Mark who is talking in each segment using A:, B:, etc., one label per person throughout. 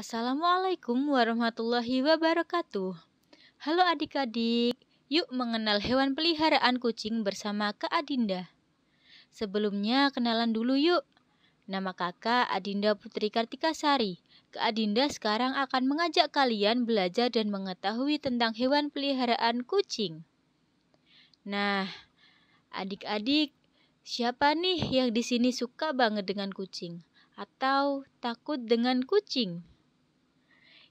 A: Assalamualaikum warahmatullahi wabarakatuh. Halo adik-adik, yuk mengenal hewan peliharaan kucing bersama Kak Adinda. Sebelumnya kenalan dulu yuk. Nama kakak Adinda Putri Kartikasari. Kak Adinda sekarang akan mengajak kalian belajar dan mengetahui tentang hewan peliharaan kucing. Nah, adik-adik, siapa nih yang di sini suka banget dengan kucing atau takut dengan kucing?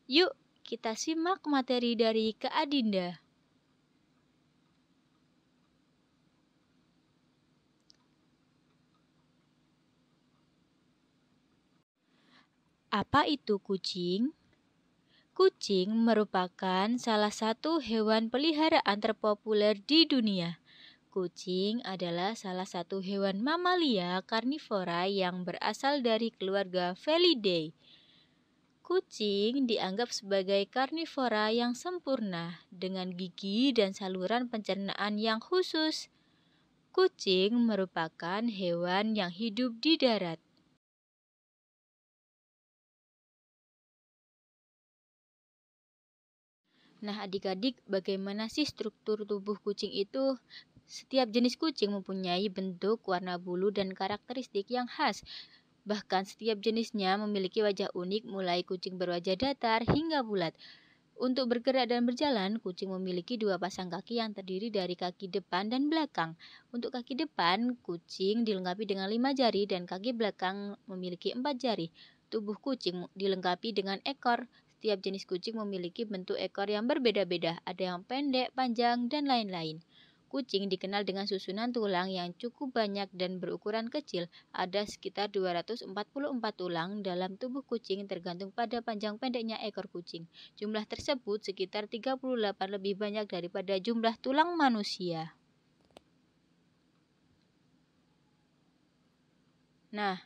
A: Yuk, kita simak materi dari Kak Adinda. Apa itu kucing? Kucing merupakan salah satu hewan peliharaan terpopuler di dunia. Kucing adalah salah satu hewan mamalia karnivora yang berasal dari keluarga Felidae Kucing dianggap sebagai karnivora yang sempurna dengan gigi dan saluran pencernaan yang khusus. Kucing merupakan hewan yang hidup di darat. Nah, adik-adik, bagaimana sih struktur tubuh kucing itu? Setiap jenis kucing mempunyai bentuk, warna bulu, dan karakteristik yang khas. Bahkan setiap jenisnya memiliki wajah unik mulai kucing berwajah datar hingga bulat. Untuk bergerak dan berjalan, kucing memiliki dua pasang kaki yang terdiri dari kaki depan dan belakang. Untuk kaki depan, kucing dilengkapi dengan lima jari dan kaki belakang memiliki empat jari. Tubuh kucing dilengkapi dengan ekor. Setiap jenis kucing memiliki bentuk ekor yang berbeda-beda, ada yang pendek, panjang, dan lain-lain. Kucing dikenal dengan susunan tulang yang cukup banyak dan berukuran kecil. Ada sekitar 244 tulang dalam tubuh kucing tergantung pada panjang pendeknya ekor kucing. Jumlah tersebut sekitar 38 lebih banyak daripada jumlah tulang manusia. Nah,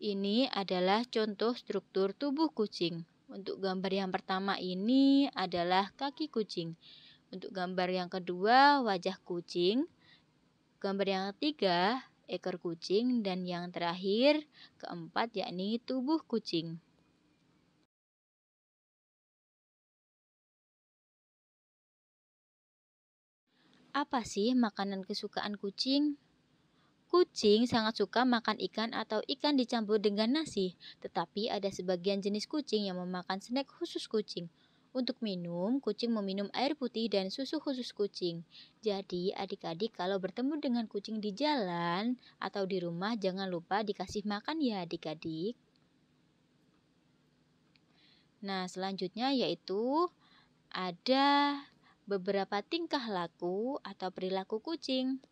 A: ini adalah contoh struktur tubuh kucing. Untuk gambar yang pertama ini adalah kaki kucing. Untuk gambar yang kedua, wajah kucing. Gambar yang ketiga, ekor kucing. Dan yang terakhir, keempat, yakni tubuh kucing. Apa sih makanan kesukaan kucing? Kucing sangat suka makan ikan atau ikan dicampur dengan nasi, tetapi ada sebagian jenis kucing yang memakan snack khusus kucing. Untuk minum, kucing meminum air putih dan susu khusus kucing. Jadi, adik-adik kalau bertemu dengan kucing di jalan atau di rumah jangan lupa dikasih makan ya adik-adik. Nah, selanjutnya yaitu ada beberapa tingkah laku atau perilaku kucing.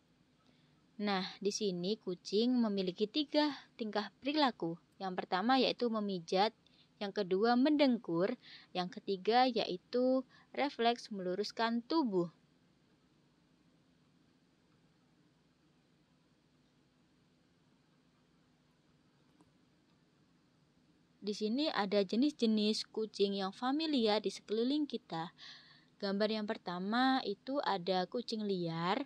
A: Nah, di sini kucing memiliki tiga tingkah perilaku. Yang pertama yaitu memijat, yang kedua mendengkur, yang ketiga yaitu refleks meluruskan tubuh. Di sini ada jenis-jenis kucing yang familiar di sekeliling kita. Gambar yang pertama itu ada kucing liar,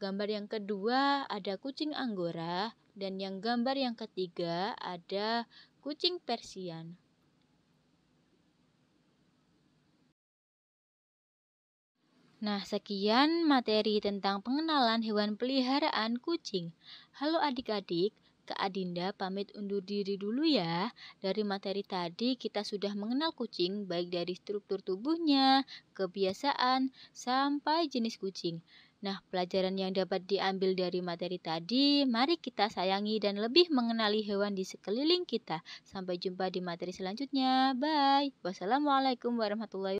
A: gambar yang kedua ada kucing anggora, dan yang gambar yang ketiga ada kucing Persian. Nah, sekian materi tentang pengenalan hewan peliharaan kucing. Halo adik-adik, Kak Adinda pamit undur diri dulu ya. Dari materi tadi kita sudah mengenal kucing baik dari struktur tubuhnya, kebiasaan, sampai jenis kucing. Nah, pelajaran yang dapat diambil dari materi tadi, mari kita sayangi dan lebih mengenali hewan di sekeliling kita. Sampai jumpa di materi selanjutnya. Bye. Wassalamualaikum warahmatullahi